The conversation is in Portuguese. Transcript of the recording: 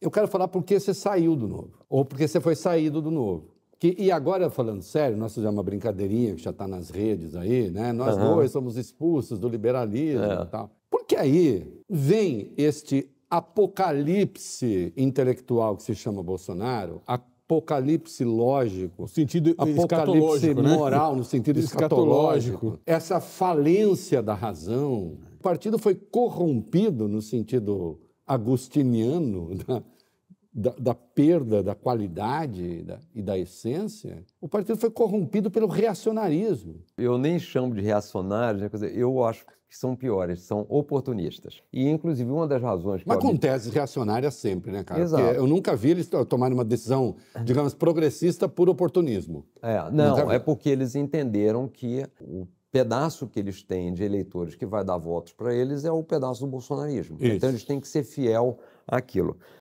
Eu quero falar porque você saiu do novo, ou porque você foi saído do novo. Que, e agora, falando sério, nós fizemos uma brincadeirinha que já está nas redes aí, né? Nós uhum. dois somos expulsos do liberalismo é. e tal. Porque aí vem este apocalipse intelectual que se chama Bolsonaro, apocalipse lógico, sentido apocalipse né? moral, né? no sentido escatológico. escatológico, essa falência da razão. O partido foi corrompido no sentido agostiniano da, da, da perda da qualidade da, e da essência, o partido foi corrompido pelo reacionarismo. Eu nem chamo de reacionários, né? Dizer, eu acho que são piores, são oportunistas. E, inclusive, uma das razões... Mas com teses sempre, né, cara? Exato. Porque eu nunca vi eles tomarem uma decisão, digamos, progressista por oportunismo. É, não, nunca... é porque eles entenderam que o pedaço que eles têm de eleitores que vai dar votos para eles é o pedaço do bolsonarismo. Então, Isso. Então eles têm que ser fiel àquilo.